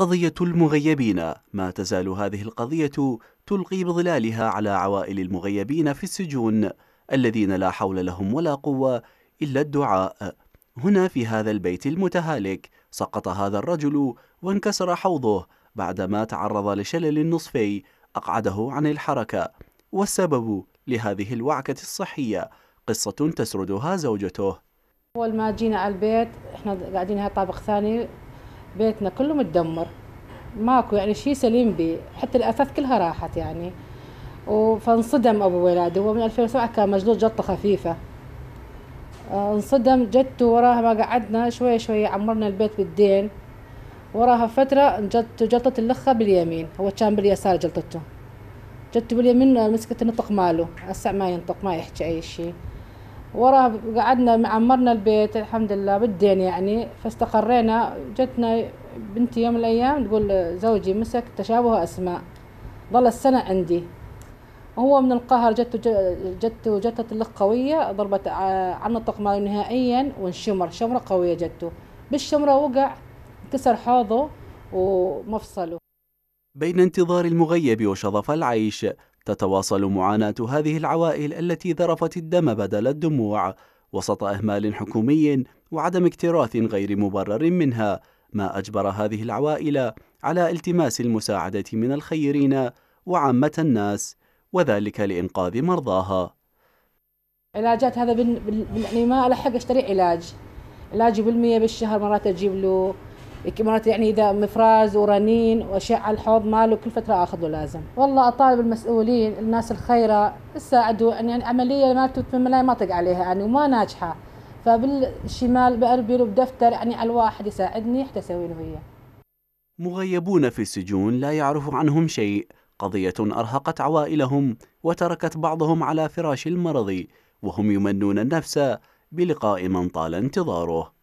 قضية المغيبين ما تزال هذه القضية تلقي بظلالها على عوائل المغيبين في السجون الذين لا حول لهم ولا قوة إلا الدعاء هنا في هذا البيت المتهالك سقط هذا الرجل وانكسر حوضه بعدما تعرض لشلل نصفي أقعده عن الحركة والسبب لهذه الوعكة الصحية قصة تسردها زوجته أول ما جينا على البيت إحنا قاعدين طابق ثاني بيتنا كله متدمر ماكو يعني شيء سليم بيه حتى الاثاث كلها راحت يعني فانصدم ابو ولادي هو من 2007 كان مجلود جلطه خفيفه آه، انصدم جدته وراها ما قعدنا شوي شوي عمرنا البيت بالدين وراها فترة جدته جلطت اللخة باليمين هو كان باليسار جلطته جدته باليمين مسكت النطق ماله هسه ما ينطق ما يحكي أي شيء وراه قعدنا عمرنا البيت الحمد لله بالدين يعني فاستقرينا جتنا بنتي يوم من الأيام تقول زوجي مسك تشابه أسماء ظل السنة عندي وهو من القهر جت جت جت اللق قوية ضربت عن الطقم نهائيا وانشمر شمرة قوية جته بالشمرة وقع كسر حوضه ومفصله بين انتظار المغيب وشظف العيش تتواصل معاناة هذه العوائل التي ذرفت الدم بدل الدموع وسط إهمال حكومي وعدم اكتراث غير مبرر منها ما أجبر هذه العوائل على التماس المساعدة من الخيرين وعامة الناس وذلك لإنقاذ مرضاها علاجات هذا بال... بال... يعني ما ألحق أشتري علاج علاجي بالمية بالشهر مرات أجيب له الكاميرات يعني اذا مفراز ورنين واشعه على الحوض ماله كل فتره له لازم والله اطالب المسؤولين الناس الخيره تساعدوا يعني العمليه مالته تتم لا ما طق عليها يعني وما ناجحه فبالشمال باربيل بدفتر يعني على الواحد يساعدني حتى اسوي له هي مغيبون في السجون لا يعرف عنهم شيء قضية أرهقت عوائلهم وتركت بعضهم على فراش المرض وهم يمنون النفس بلقاء من طال انتظاره